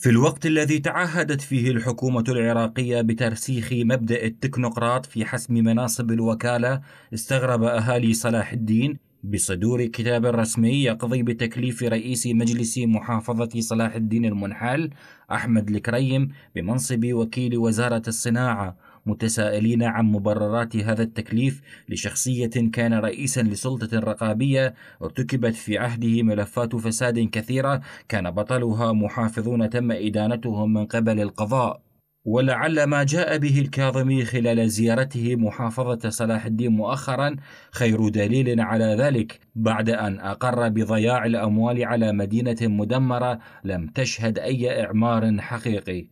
في الوقت الذي تعهدت فيه الحكومة العراقية بترسيخ مبدأ التكنوقراط في حسم مناصب الوكالة، استغرب أهالي صلاح الدين بصدور كتاب رسمي يقضي بتكليف رئيس مجلس محافظة صلاح الدين المنحل أحمد الكريم بمنصب وكيل وزارة الصناعة متسائلين عن مبررات هذا التكليف لشخصية كان رئيسا لسلطة رقابية ارتكبت في عهده ملفات فساد كثيرة كان بطلها محافظون تم إدانتهم من قبل القضاء ولعل ما جاء به الكاظمي خلال زيارته محافظة صلاح الدين مؤخرا خير دليل على ذلك بعد أن أقر بضياع الأموال على مدينة مدمرة لم تشهد أي إعمار حقيقي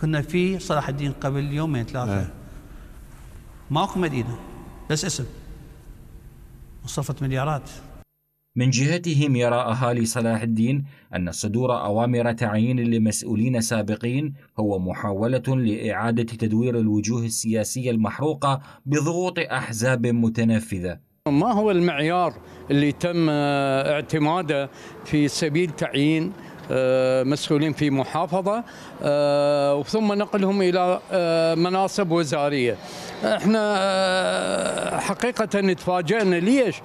كنا في صلاح الدين قبل يومين ثلاثة أه. ماكو مدينة بس اسم وصرفت مليارات من جهتهم يرى أهالي صلاح الدين أن صدور أوامر تعيين لمسؤولين سابقين هو محاولة لإعادة تدوير الوجوه السياسية المحروقة بضغوط أحزاب متنفذة ما هو المعيار اللي تم اعتماده في سبيل تعيين آه، مسؤولين في محافظة آه، ثم نقلهم إلى آه، مناصب وزارية احنا حقيقة تفاجئنا ليش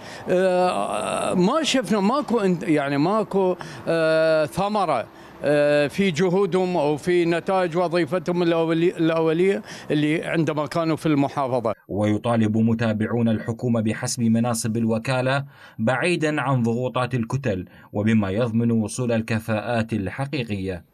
ما شفنا ماكو يعني ماكو ثمرة آه، في جهودهم او في نتائج وظيفتهم الاوليه اللي عندما كانوا في المحافظه. ويطالب متابعون الحكومه بحسب مناصب الوكاله بعيدا عن ضغوطات الكتل وبما يضمن وصول الكفاءات الحقيقيه.